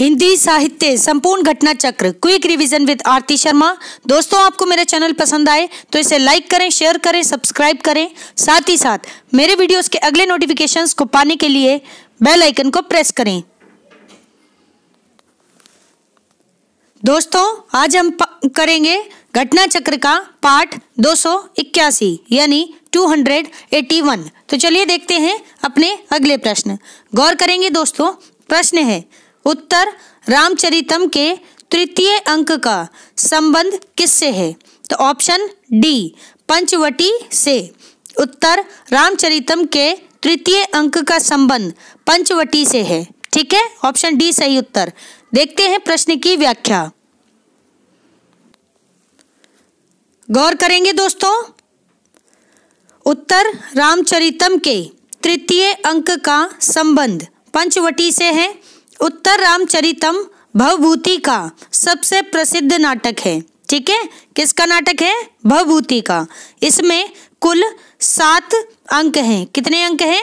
हिंदी साहित्य संपूर्ण घटना चक्र quick revision with Aarti Sharma दोस्तों आपको मेरा चैनल पसंद आए तो इसे लाइक करें शेयर करें सब्सक्राइब करें साथ ही साथ मेरे वीडियोस के अगले नोटिफिकेशंस को पाने के लिए बेल आइकन को प्रेस करें दोस्तों आज हम करेंगे घटना चक्र का पाठ दो यानी 281 तो चलिए देखते हैं अपने अगले प्रश्न गौर करेंगे दोस्तों प्रश्न है उत्तर रामचरितम के तृतीय अंक का संबंध किससे है तो ऑप्शन डी पंचवटी से उत्तर रामचरितम के तृतीय अंक का संबंध पंचवटी से है ठीक है ऑप्शन डी सही उत्तर देखते हैं प्रश्न की व्याख्या गौर करेंगे दोस्तों उत्तर रामचरितम के तृतीय अंक का संबंध पंचवटी से है उत्तर रामचरितम भवभूति का सबसे प्रसिद्ध नाटक है ठीक है किसका नाटक है भवभूति का इसमें कुल सात अंक हैं कितने अंक हैं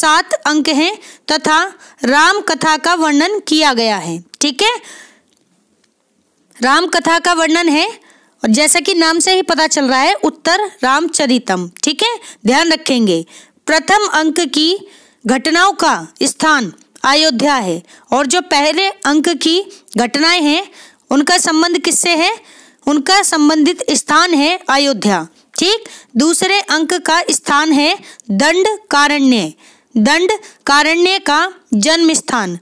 सात अंक हैं तथा राम कथा का वर्णन किया गया है ठीक है राम कथा का वर्णन है और जैसा कि नाम से ही पता चल रहा है उत्तर रामचरितम ठीक है ध्यान रखेंगे प्रथम अंक की घटनाओं का स्थान अयोध्या है और जो पहले अंक की घटनाएं हैं उनका संबंध किससे है उनका संबंधित स्थान है अयोध्या ठीक दूसरे अंक का स्थान है दंड कारण्य दंड कारण्य का जन्म स्थान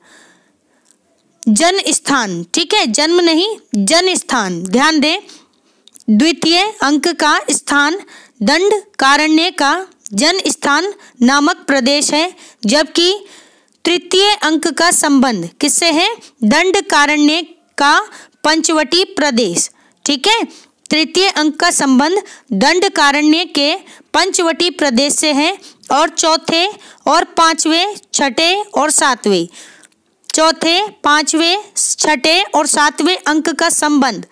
जन स्थान ठीक है जन्म नहीं जन स्थान ध्यान दें द्वितीय अंक का स्थान दंड कारण्य का जन स्थान नामक प्रदेश है जबकि तृतीय अंक का संबंध किससे है दंड कारण्य का पंचवटी प्रदेश ठीक है तृतीय अंक का संबंध दंड कारण्य के पंचवटी प्रदेश से है और चौथे और पांचवें छठे और सातवें चौथे पांचवें छठे और सातवें अंक का संबंध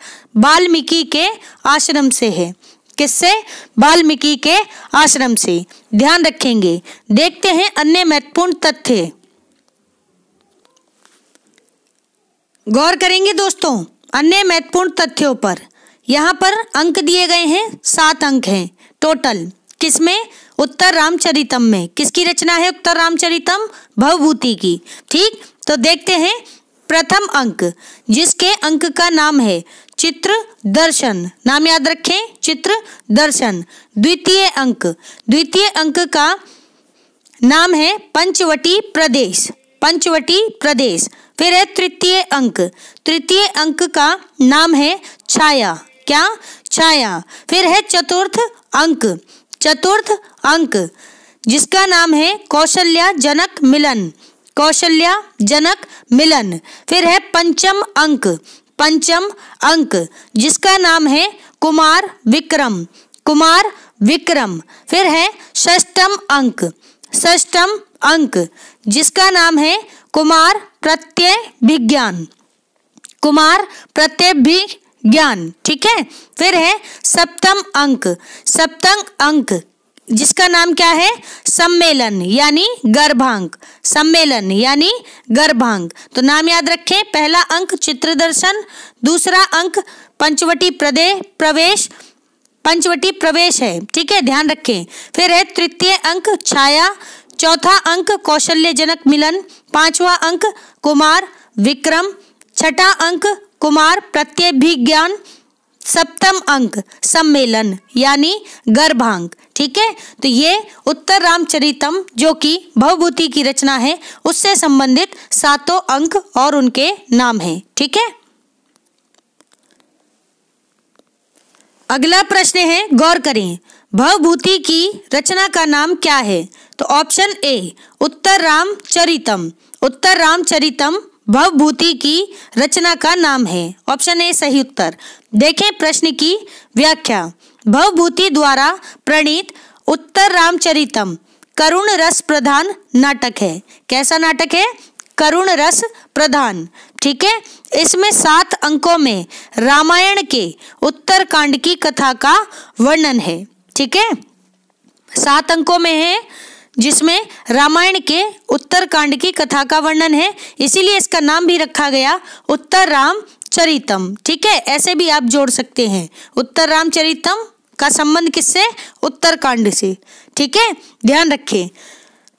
बाल्मीकि के आश्रम से है किससे बाल्मीकि के आश्रम से ध्यान रखेंगे देखते हैं अन्य महत्वपूर्ण तथ्य गौर करेंगे दोस्तों अन्य महत्वपूर्ण तथ्यों पर यहाँ पर अंक दिए गए हैं सात अंक हैं टोटल किसमें उत्तर रामचरितम में किसकी रचना है उत्तर रामचरितम भवभूति की ठीक तो देखते हैं प्रथम अंक जिसके अंक का नाम है चित्र दर्शन नाम याद रखें चित्र दर्शन द्वितीय अंक द्वितीय अंक का नाम है पंचवटी प्रदेश पंचवटी प्रदेश फिर है तृतीय अंक तृतीय अंक का नाम है छाया क्या छाया फिर है चतुर्थ अंक चतुर्थ अंक जिसका नाम है कौशल्या जनक मिलन कौशल्या जनक मिलन फिर है पंचम अंक पंचम अंक जिसका नाम है कुमार विक्रम कुमार विक्रम फिर है षष्टम अंक षष्टम अंक जिसका नाम है कुमार प्रत्यय विज्ञान कुमार प्रत्यय भी ज्ञान ठीक है फिर है सप्तम अंक सप्तम अंक जिसका नाम क्या है सम्मेलन यानी गर्भांक सम्मेलन यानी गर्भांक तो नाम याद रखें पहला अंक चित्रदर्शन दूसरा अंक पंचवटी प्रदे प्रवेश पंचवटी प्रवेश है ठीक है ध्यान रखें फिर है तृतीय अंक छाया चौथा अंक कौशल्यजनक मिलन पांचवा अंक कुमार विक्रम छठा अंक कुमार प्रत्यभिज्ञान सप्तम अंक सम्मेलन यानी गर्भांग ठीक है तो ये उत्तर रामचरितम जो कि भवभूति की रचना है उससे संबंधित सातों अंक और उनके नाम हैं ठीक है अगला प्रश्न है गौर करें भवभूति की रचना का नाम क्या है तो ऑप्शन ए उत्तर रामचरितम उत्तर रामचरितम भवभूति की रचना का नाम है ऑप्शन ए सही उत्तर देखें प्रश्न की व्याख्या भवभूति द्वारा प्रणीत उत्तर रामचरितम करुण रस प्रधान नाटक है कैसा नाटक है करुण रस प्रधान ठीक है इसमें सात अंकों में रामायण के उत्तर कांड की कथा का वर्णन है ठीक है सात अंकों में है जिसमें रामायण के उत्तरकांड की कथा का वर्णन है इसीलिए इसका नाम भी रखा गया उत्तर राम चरितम ठीक है ऐसे भी आप जोड़ सकते हैं उत्तर राम चरितम का संबंध किससे उत्तरकांड से ठीक है ध्यान रखें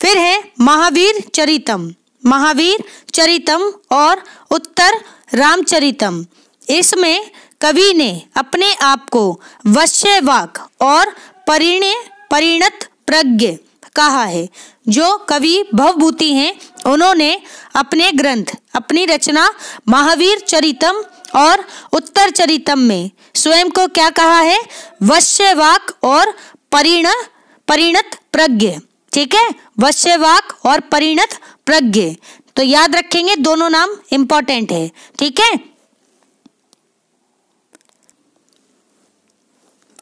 फिर है महावीर चरितम महावीर चरितम और उत्तर रामचरितम इसमें कवि ने अपने आप को वश्यवाक और परिणय परिणत प्रज्ञ कहा है जो कवि भवभूति हैं उन्होंने अपने ग्रंथ अपनी रचना महावीर चरितम और उत्तर चरितम में स्वयं को क्या कहा है वश्यवाक और परिण परिणत प्रज्ञ ठीक है वश्यवाक और परिणत प्रज्ञ तो याद रखेंगे दोनों नाम इंपॉर्टेंट है ठीक है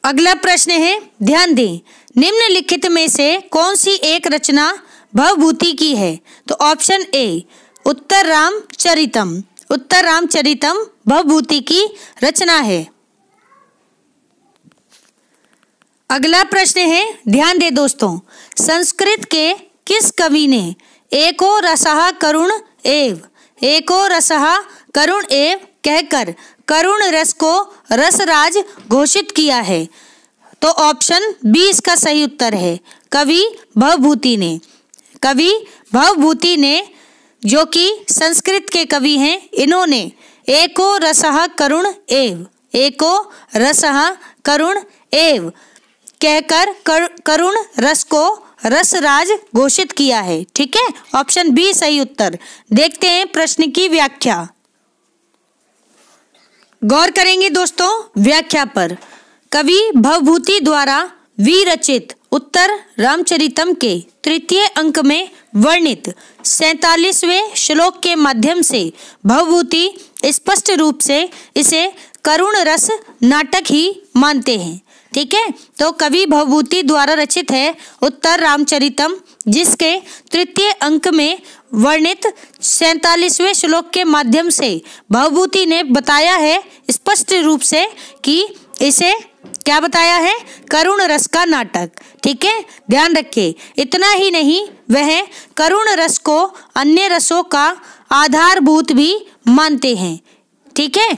अगला प्रश्न है ध्यान दें निम्नलिखित में से कौन सी एक रचना भवभूति की है तो ऑप्शन ए उत्तर राम चरितम उत्तर राम चरितम भवभूति की रचना है अगला प्रश्न है ध्यान दे दोस्तों संस्कृत के किस कवि ने एको रसहा करुण एव एको रसहा करुण एव कहकर करुण रस को रसराज घोषित किया है तो ऑप्शन बी इसका सही उत्तर है कवि भवभूति ने कवि भवभूति ने जो कि संस्कृत के कवि हैं इन्होंने एको रसह करुण एव एको रसह करुण एव कहकर कर, करुण रस को रसराज घोषित किया है ठीक है ऑप्शन बी सही उत्तर देखते हैं प्रश्न की व्याख्या गौर करेंगे दोस्तों व्याख्या पर कवि भवभूति द्वारा विरचित उत्तर रामचरितम के तृतीय अंक में वर्णित सैतालीसवें श्लोक के माध्यम से भवभूति स्पष्ट रूप से इसे करुण रस नाटक ही मानते हैं ठीक है तो कवि भवभूति द्वारा रचित है उत्तर रामचरितम जिसके तृतीय अंक में वर्णित सैतालीसवें श्लोक के माध्यम से भवभूति ने बताया है स्पष्ट रूप से कि इसे क्या बताया है करुण रस का नाटक ठीक है ध्यान रखिए इतना ही नहीं वह करुण रस को अन्य रसों का आधारभूत भी मानते हैं ठीक है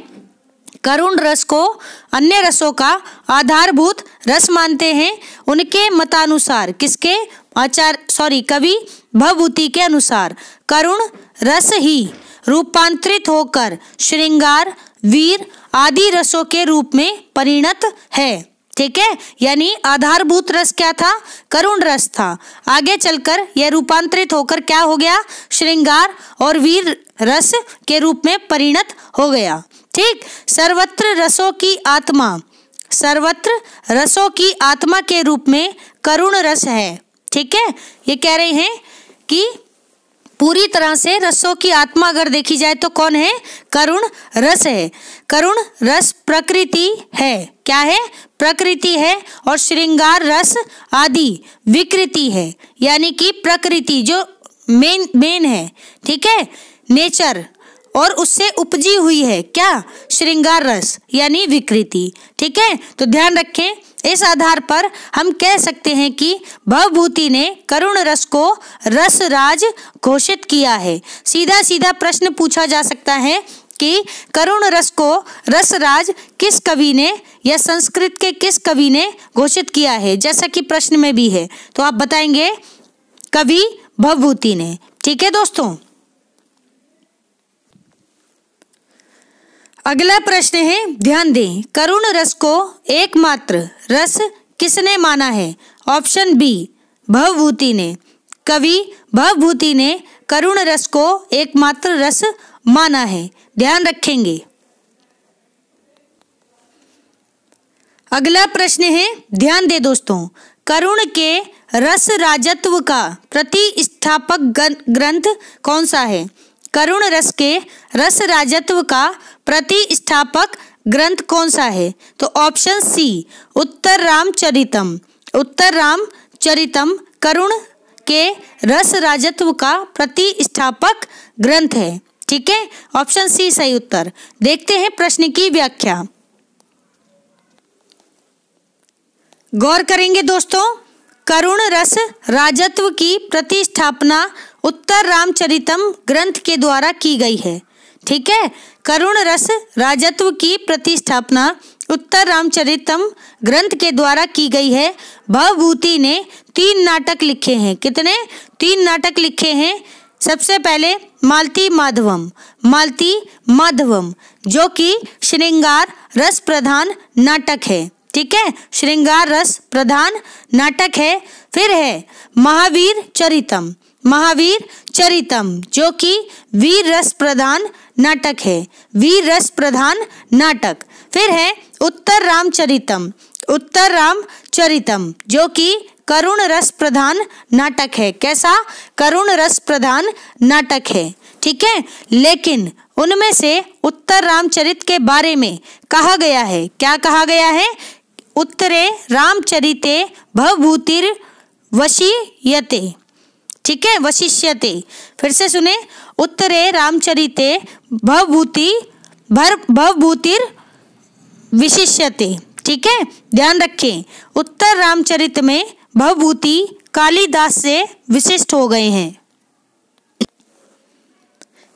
करुण रस को अन्य रसों का आधारभूत रस मानते हैं उनके मतानुसार किसके आचार्य सॉरी कवि भवभूति के अनुसार करुण रस ही रूपांतरित होकर श्रृंगार वीर आदि रसों के रूप में परिणत है ठीक है यानी आधारभूत रस क्या था करुण रस था आगे चलकर यह रूपांतरित होकर क्या हो गया श्रृंगार और वीर रस के रूप में परिणत हो गया ठीक सर्वत्र रसों की आत्मा सर्वत्र रसों की आत्मा के रूप में करुण रस है ठीक है ये कह रहे हैं कि पूरी तरह से रसों की आत्मा अगर देखी जाए तो कौन है करुण रस है करुण रस प्रकृति है क्या है प्रकृति है और श्रृंगार रस आदि विकृति है यानी कि प्रकृति जो मेन मेन है ठीक है नेचर और उससे उपजी हुई है क्या श्रृंगार रस यानी विकृति ठीक है तो ध्यान रखें इस आधार पर हम कह सकते हैं कि भवभूति ने करुण रस को रस राज घोषित किया है सीधा सीधा प्रश्न पूछा जा सकता है कि करुण रस को रस राज किस कवि ने या संस्कृत के किस कवि ने घोषित किया है जैसा कि प्रश्न में भी है तो आप बताएंगे कवि भवभूति ने ठीक है दोस्तों अगला प्रश्न है ध्यान दें करुण रस को एकमात्र रस किसने माना है ऑप्शन बी भवभूति ने कवि भवभूति ने करुण रस को एकमात्र रस माना है ध्यान रखेंगे अगला प्रश्न है ध्यान दे दोस्तों करुण के रस राजत्व का प्रतिस्थापक ग्रंथ कौन सा है करुण रस के रस राजत्व का प्रतिस्थापक ग्रंथ कौन सा है तो ऑप्शन सी उत्तर रामचरितम उत्तर रामचरितम करुण के रस राजत्व का प्रतिस्थापक ग्रंथ है ठीक है ऑप्शन सी सही उत्तर देखते हैं प्रश्न की व्याख्या गौर करेंगे दोस्तों करुण रस राजत्व की प्रतिष्ठापना उत्तर रामचरितम ग्रंथ के द्वारा की गई है ठीक है करुण रस राजत्व की प्रतिष्ठापना उत्तर रामचरितम ग्रंथ के द्वारा की गई है भवभूति ने तीन नाटक लिखे हैं कितने तीन नाटक लिखे हैं सबसे पहले मालती माधवम मालती माधवम जो कि श्रृंगार रस प्रधान नाटक है ठीक है श्रृंगार रस प्रधान नाटक है फिर है महावीर चरितम महावीर चरितम जो कि वीर रस प्रधान नाटक है वीर रस प्रधान नाटक फिर है उत्तर रामचरितम उत्तर राम चरितम जो कि करुण रस प्रधान नाटक है कैसा करुण रस प्रधान नाटक है ठीक है लेकिन उनमें से उत्तर रामचरित के बारे में कहा गया है क्या कहा गया है उत्तरे रामचरिते भवभूतिर वशीयते ठीक है वशिष्यते फिर से सुने उत्तरे रामचरिते भवभूति भर भवभूतिर विशिष्यते ठीक है ध्यान रखें उत्तर रामचरित में भवभूति कालिदास से विशिष्ट हो गए हैं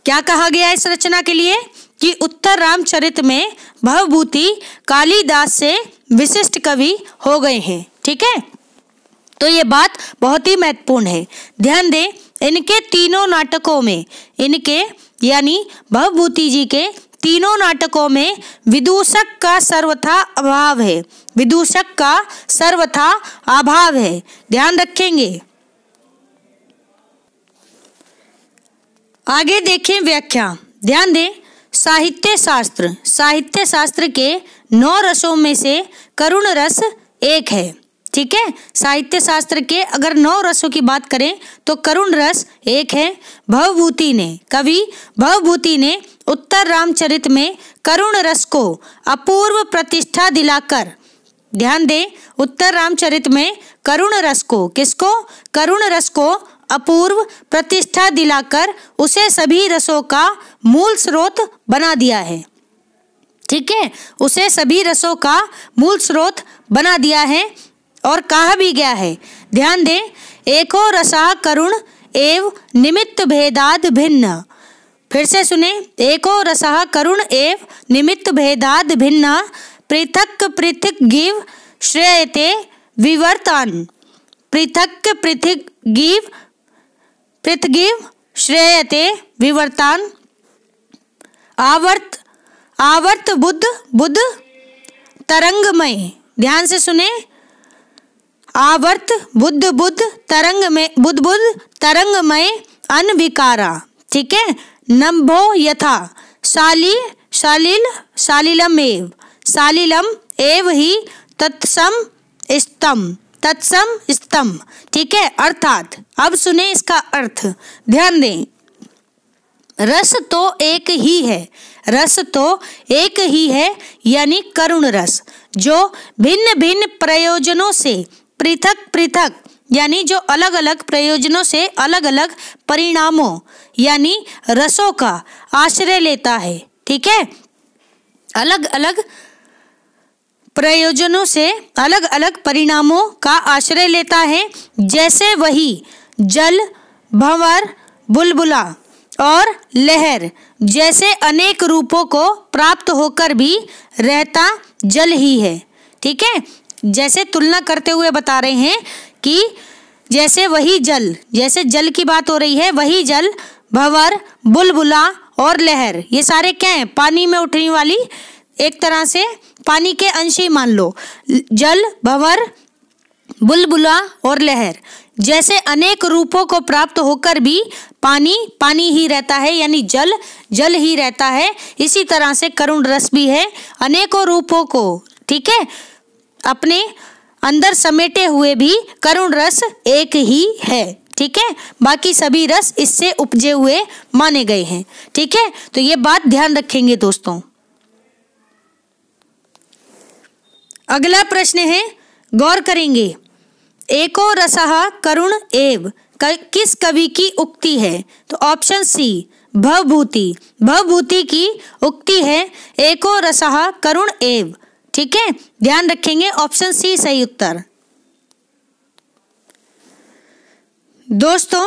क्या कहा गया इस रचना के लिए कि उत्तर रामचरित में भवभूति कालिदास से विशिष्ट कवि हो गए हैं ठीक है तो ये बात बहुत ही महत्वपूर्ण है ध्यान दें इनके तीनों नाटकों में इनके यानी भवभूति जी के तीनों नाटकों में विदूषक का सर्वथा अभाव है विदूषक का सर्वथा अभाव है ध्यान रखेंगे आगे देखें व्याख्या ध्यान दें साहित्य शास्त्र साहित्य शास्त्र के नौ रसों में से करुण रस एक है ठीक है साहित्य शास्त्र के अगर नौ रसों की बात करें तो करुण रस एक है भवभूति ने कवि भवभूति ने उत्तर रामचरित में करुण रस को अपूर्व प्रतिष्ठा दिलाकर ध्यान दें उत्तर रामचरित में करुण रस को किसको करुण रस को अपूर्व प्रतिष्ठा दिलाकर उसे सभी रसों का मूल स्रोत बना दिया है ठीक है उसे सभी रसों का मूल स्रोत बना दिया है और कहा भी गया है ध्यान दें एको रसा करुण एव निमित्त भेदाद भिन्न फिर से सुने एको रसा करुण एव निमित्त भेदाद भिन्न पृथक पृथक गिव श्रेयते विवर्तन पृथक पृथक गिव पृथगिव श्रेयते विवर्तन आवर्त आवर्त बुद्ध बुद्ध तरंगमय ध्यान से सुने आवर्त बुद्ध बुद्ध तरंग में बुद्ध बुद्ध तरंगमय अनविकारा ठीक है नंभो यथा शाली शालील शालीलम एव शालीलम एव ही तत्सम स्तम तत्सम स्तम ठीक है अर्थात अब सुने इसका अर्थ ध्यान दें रस तो एक ही है रस तो एक ही है यानी करुण रस जो भिन्न भिन्न प्रयोजनों से पृथक पृथक यानी जो अलग अलग प्रयोजनों से अलग अलग परिणामों यानी रसों का आश्रय लेता है ठीक है अलग अलग प्रयोजनों से अलग अलग परिणामों का आश्रय लेता है जैसे वही जल भंवर बुलबुला और लहर जैसे अनेक रूपों को प्राप्त होकर भी रहता जल ही है ठीक है जैसे तुलना करते हुए बता रहे हैं कि जैसे वही जल जैसे जल की बात हो रही है वही जल भंवर बुलबुला और लहर ये सारे क्या हैं पानी में उठने वाली एक तरह से पानी के अंश ही मान लो जल भंवर बुलबुला और लहर जैसे अनेक रूपों को प्राप्त होकर भी पानी पानी ही रहता है यानी जल जल ही रहता है इसी तरह से करुण रस भी है अनेकों रूपों को ठीक है अपने अंदर समेटे हुए भी करुण रस एक ही है ठीक है बाकी सभी रस इससे उपजे हुए माने गए हैं ठीक है तो ये बात ध्यान रखेंगे दोस्तों अगला प्रश्न है गौर करेंगे एको रसः करुण एव किस कवि की उक्ति है तो ऑप्शन सी भवभूति भवभूति की उक्ति है एको रसः करुण एव ठीक है ध्यान रखेंगे ऑप्शन सी सही उत्तर दोस्तों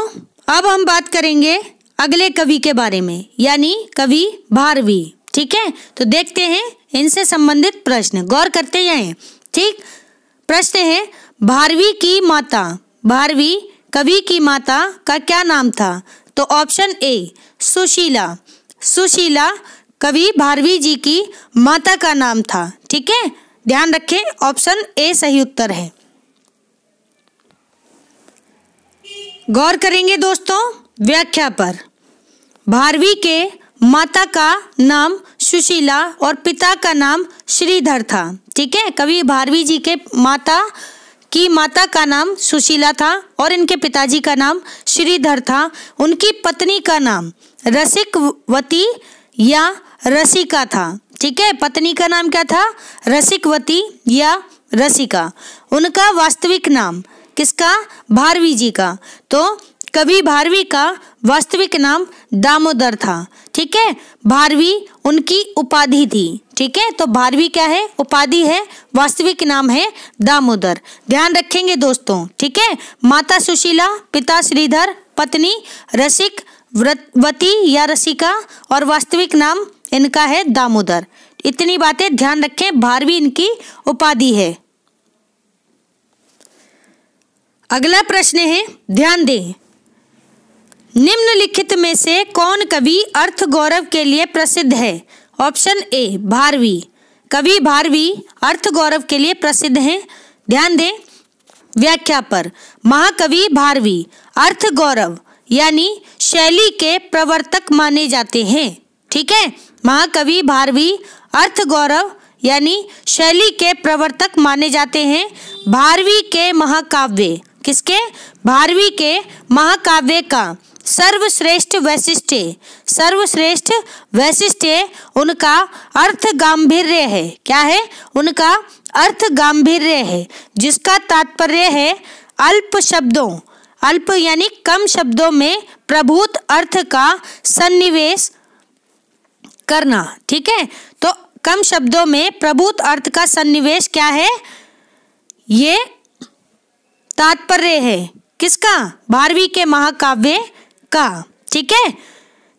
अब हम बात करेंगे अगले कवि के बारे में यानी कवि भारवी ठीक है तो देखते हैं इनसे संबंधित प्रश्न गौर करते जाए ठीक प्रश्न है भारवी की माता भारवी कवि की माता का क्या नाम था तो ऑप्शन ए सुशीला सुशीला कवि भारवी जी की माता का नाम था ठीक है ध्यान रखें ऑप्शन ए सही उत्तर है गौर करेंगे दोस्तों व्याख्या पर भारवी के माता का नाम सुशीला और पिता का नाम श्रीधर था ठीक है कवि भारवी जी के माता की माता का नाम सुशीला था और इनके पिताजी का नाम श्रीधर था उनकी पत्नी का नाम रसिकवती या रसिका था ठीक है पत्नी का नाम क्या था रसिकवती या रसिका उनका वास्तविक नाम किसका भारवी जी का तो कवि भारवी का वास्तविक नाम दामोदर था ठीक है भारवी उनकी उपाधि थी ठीक है तो बारहवीं क्या है उपाधि है वास्तविक नाम है दामोदर ध्यान रखेंगे दोस्तों ठीक है माता सुशीला पिता श्रीधर पत्नी रसिक व्रतवती या रसिका और वास्तविक नाम इनका है दामोदर इतनी बातें ध्यान रखें बारहवीं इनकी उपाधि है अगला प्रश्न है ध्यान दें निम्नलिखित में से कौन कवि अर्थ गौरव के लिए प्रसिद्ध है ऑप्शन ए भारवी कवि भारवी अर्थ गौरव के लिए प्रसिद्ध हैं ध्यान दें व्याख्या पर महाकवि भारवी अर्थ गौरव यानी शैली के प्रवर्तक माने जाते हैं ठीक है महाकवि भारवी अर्थ गौरव यानी शैली के प्रवर्तक माने जाते हैं भारवी के महाकाव्य किसके भारवी के महाकाव्य का सर्वश्रेष्ठ वैशिष्ट सर्वश्रेष्ठ वैशिष्ट उनका अर्थ गांधीर्य है क्या है उनका अर्थ गांधीर्य है जिसका तात्पर्य है अल्प शब्दों अल्प यानी कम शब्दों में प्रभुत अर्थ का सन्निवेश करना ठीक है तो कम शब्दों में प्रभुत अर्थ का सन्निवेश क्या है ये तात्पर्य है किसका बारहवीं के महाकाव्य का ठीक है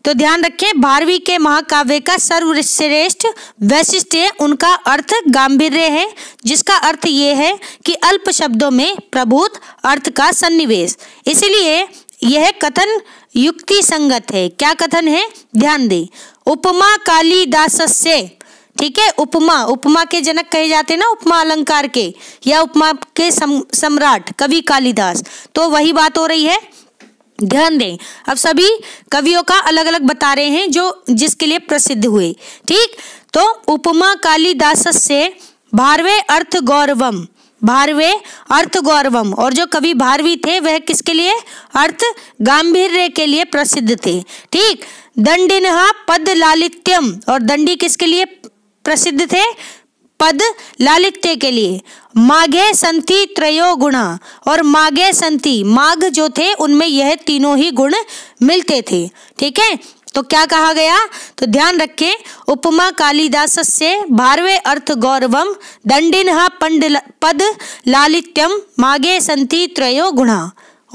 तो ध्यान रखें बारहवीं के महाकाव्य का सर्वश्रेष्ठ वैशिष्ट उनका अर्थ गांभीर्य है जिसका अर्थ ये है कि अल्प शब्दों में प्रभुत अर्थ का सन्निवेश इसलिए यह कथन युक्ति संगत है क्या कथन है ध्यान दें उपमा कालीदास से ठीक है उपमा उपमा के जनक कहे जाते हैं ना उपमा अलंकार के या उपमा के सम, सम्राट कवि कालिदास तो वही बात हो रही है ध्यान दें अब सभी कवियों का अलग अलग बता रहे हैं जो जिसके लिए प्रसिद्ध हुए ठीक तो उपमा कालिदास से भारवे अर्थ गौरवम भारवे अर्थ गौरवम और जो कवि भारवी थे वह किसके लिए अर्थ गांधीर्य के लिए प्रसिद्ध थे ठीक दंडिन पद लालित्यम और दंडी किसके लिए प्रसिद्ध थे पद लालित्य के लिए माघे संति त्रयो गुणा और माघे संति माघ जो थे उनमें यह तीनों ही गुण मिलते थे ठीक है तो क्या कहा गया तो ध्यान रखें उपमा कालिदास से भारवे अर्थ गौरवम दंडिन पंड पद लालित्यम माघे संति त्रयो गुणा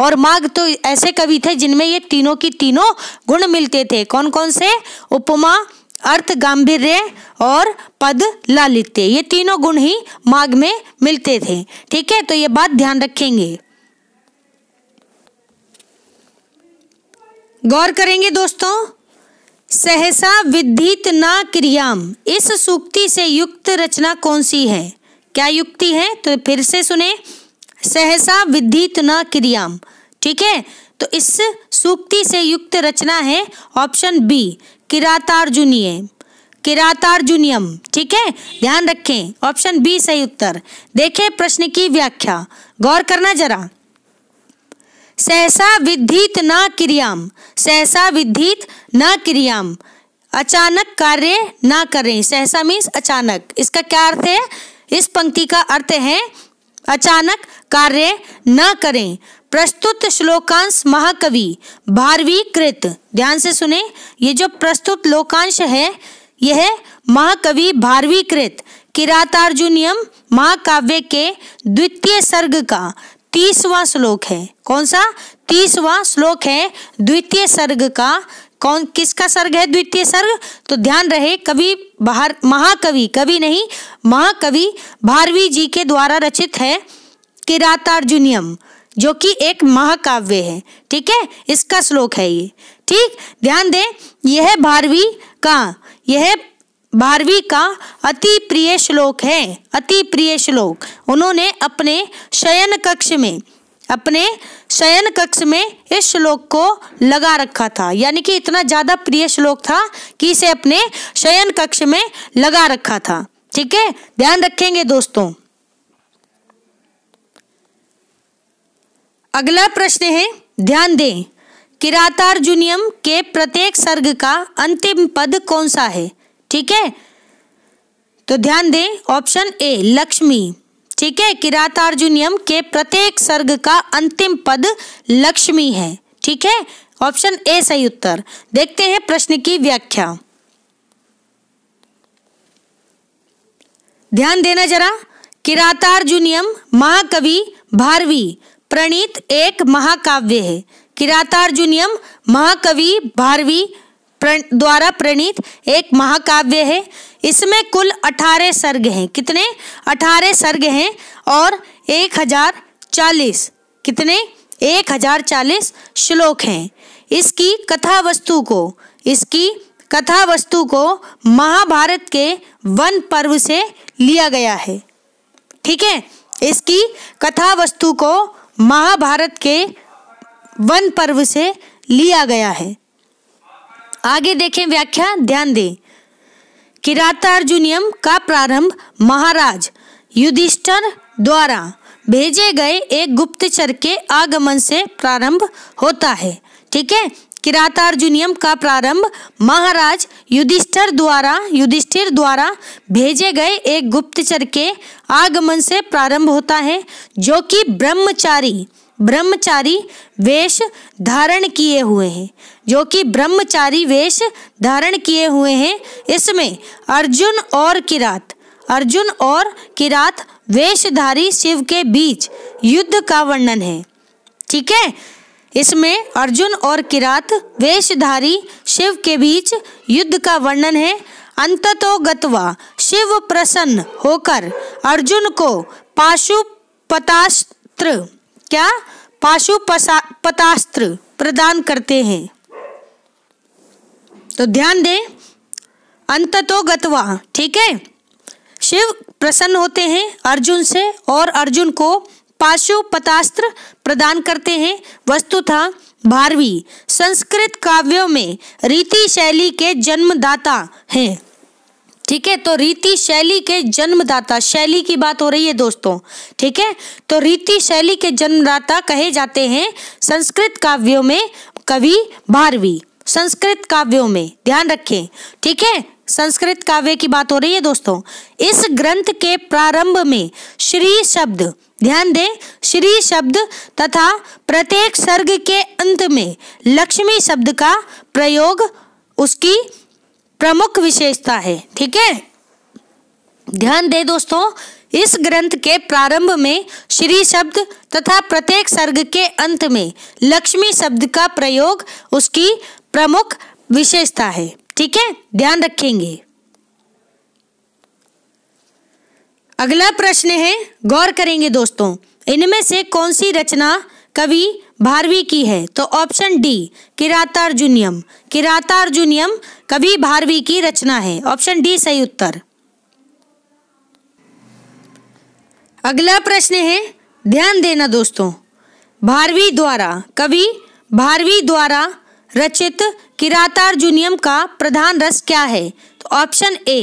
और माघ तो ऐसे कवि थे जिनमें ये तीनों की तीनों गुण मिलते थे कौन कौन से उपमा अर्थ गांधी और पद लालित्य ये तीनों गुण ही माघ में मिलते थे ठीक है तो ये बात ध्यान रखेंगे गौर करेंगे दोस्तों सहसा विद्धित ना क्रियाम इस सूक्ति से युक्त रचना कौन सी है क्या युक्ति है तो फिर से सुने सहसा विद्धित ना क्रियाम ठीक है तो इस सूक्ति से युक्त रचना है ऑप्शन बी किरातार्जुनीय किरातार्जुनियम ठीक है ध्यान रखें ऑप्शन बी सही उत्तर देखें प्रश्न की व्याख्या गौर करना जरा सहसा विधित न क्रियाम सहसा विधित न क्रियाम अचानक कार्य ना करें सहसा मीन्स अचानक इसका क्या अर्थ है इस पंक्ति का अर्थ है अचानक कार्य ना करें प्रस्तुत श्लोकांश महाकवि भारवी कृत ध्यान से सुने ये जो प्रस्तुत लोकांश है यह महाकवि भारवी कृत किरातार्जुनियम महाकाव्य के द्वितीय सर्ग का तीसवां श्लोक है कौन सा तीसवां श्लोक है द्वितीय सर्ग का कौन किसका सर्ग है द्वितीय सर्ग तो ध्यान रहे कवि बाहर महाकवि कवि नहीं महाकवि भारवी जी के द्वारा रचित है किरातार्जुनियम जो कि एक महाकाव्य है ठीक है इसका श्लोक है ये ठीक ध्यान दें यह भारवी का यह भारवी का अति प्रिय श्लोक है अति प्रिय श्लोक उन्होंने अपने शयन कक्ष में अपने शयन कक्ष में इस श्लोक को लगा रखा था यानी कि इतना ज़्यादा प्रिय श्लोक था कि इसे अपने शयन कक्ष में लगा रखा था ठीक है ध्यान रखेंगे दोस्तों अगला प्रश्न है ध्यान दें किरातार्जुनियम के प्रत्येक सर्ग का अंतिम पद कौन सा है ठीक है तो ध्यान दें ऑप्शन ए लक्ष्मी ठीक है किरातार्जुनियम के प्रत्येक सर्ग का अंतिम पद लक्ष्मी है ठीक है ऑप्शन ए सही उत्तर देखते हैं प्रश्न की व्याख्या ध्यान देना जरा किरातार्जुनियम महाकवि भारवी प्रणीत एक महाकाव्य है किरातार्जुनियम महाकवि भारवी प्रण, द्वारा प्रणीत एक महाकाव्य है इसमें कुल अठारह सर्ग हैं कितने अठारह सर्ग हैं और एक हजार चालीस कितने एक हजार चालीस श्लोक हैं इसकी कथा वस्तु को इसकी कथा वस्तु को महाभारत के वन पर्व से लिया गया है ठीक है इसकी कथा वस्तु को महाभारत के वन पर्व से लिया गया है आगे देखें व्याख्या ध्यान दें किरातार्जुनियम का प्रारंभ महाराज युधिष्ठर द्वारा भेजे गए एक गुप्तचर के आगमन से प्रारंभ होता है ठीक है किरातार्जुनियम का प्रारंभ महाराज युधिष्ठर द्वारा युधिष्ठिर द्वारा भेजे गए एक गुप्तचर के आगमन से प्रारंभ होता है जो कि ब्रह्मचारी ब्रह्मचारी वेश धारण किए हुए हैं जो कि ब्रह्मचारी वेश धारण किए हुए हैं इसमें अर्जुन और किरात अर्जुन और किरात वेशधारी शिव के बीच युद्ध का वर्णन है ठीक है इसमें अर्जुन और किरात वेशधारी शिव के बीच युद्ध का वर्णन है अंततो गत्वा शिव प्रसन्न होकर अर्जुन को पाशुपतास्त्र क्या पाशुपतास्त्र प्रदान करते हैं तो ध्यान दें अंततो गत्वा ठीक है शिव प्रसन्न होते हैं अर्जुन से और अर्जुन को पाशुपतास्त्र प्रदान करते हैं वस्तुतः भारवी संस्कृत काव्यों में रीति शैली के जन्मदाता हैं ठीक है तो रीति शैली के जन्मदाता शैली की बात हो रही है दोस्तों ठीक है तो रीति शैली के जन्मदाता कहे जाते हैं संस्कृत काव्यों में कवि भारवी संस्कृत काव्यों में ध्यान रखें ठीक है संस्कृत काव्य की बात हो रही है दोस्तों इस ग्रंथ के प्रारंभ में श्री शब्द ध्यान दें श्री शब्द तथा प्रत्येक सर्ग के अंत में लक्ष्मी शब्द का प्रयोग उसकी प्रमुख विशेषता है ठीक है ध्यान दें दोस्तों इस ग्रंथ के प्रारंभ में श्री शब्द तथा प्रत्येक सर्ग के अंत में लक्ष्मी शब्द का प्रयोग उसकी प्रमुख विशेषता है ठीक है ध्यान रखेंगे अगला प्रश्न है गौर करेंगे दोस्तों इनमें से कौन सी रचना कवि भारवी की है तो ऑप्शन डी किरातार्जुनियम किरातार्जुनियम कवि भारवी की रचना है ऑप्शन डी सही उत्तर अगला प्रश्न है ध्यान देना दोस्तों भारवी द्वारा कवि भारवी द्वारा रचित किरातार्जुनियम का प्रधान रस क्या है तो ऑप्शन ए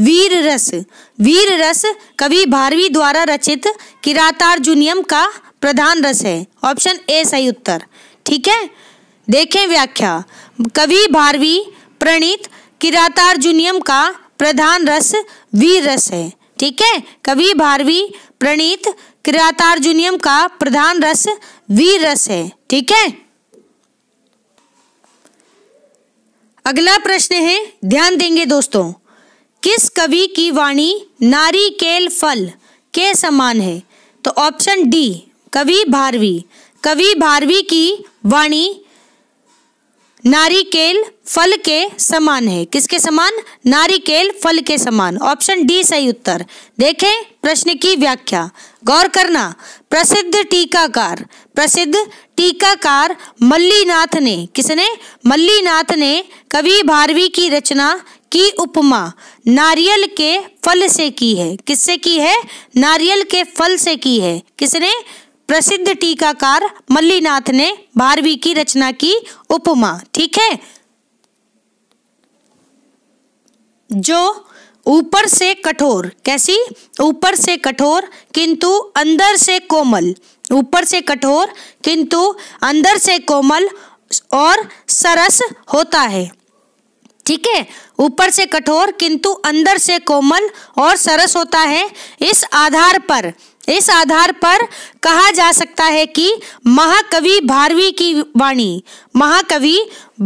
वीर रस वीर रस कवि भारवी द्वारा रचित किरातार्जुनियम का प्रधान रस है ऑप्शन ए सही उत्तर ठीक है देखें व्याख्या कवि भारवी प्रणीत किरातार्जुनियम का प्रधान रस वीर रस है ठीक है कवि भारवी प्रणीत किरातार्जुनियम का प्रधान रस वीर रस है ठीक है अगला प्रश्न है ध्यान देंगे दोस्तों किस कवि की वाणी नारी केल फल के समान है तो ऑप्शन डी कवि भारवी कवि भारवी की वाणी नारिकेल फल के समान है किसके समान नारिकेल फल के समान ऑप्शन डी सही उत्तर देखें प्रश्न की व्याख्या गौर करना प्रसिद्ध टीकाकार प्रसिद्ध टीकाकार मल्लीनाथ ने किसने मल्लीनाथ ने कवि भारवी की रचना की उपमा नारियल के फल से की है किससे की है नारियल के फल से की है किसने प्रसिद्ध टीकाकार मल्लीनाथ ने भारवी की रचना की उपमा ठीक है जो ऊपर से कठोर कैसी ऊपर से कठोर किंतु अंदर से कोमल ऊपर से कठोर किंतु अंदर से कोमल और सरस होता है ठीक है ऊपर से कठोर किंतु अंदर से कोमल और सरस होता है इस आधार पर इस आधार पर कहा जा सकता है कि महाकवि भारवी की वाणी महाकवि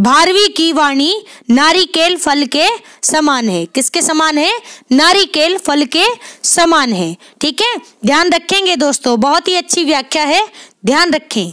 भारवी की वाणी नारिकेल फल के समान है किसके समान है नारिकेल फल के समान है ठीक है ध्यान रखेंगे दोस्तों बहुत ही अच्छी व्याख्या है ध्यान रखें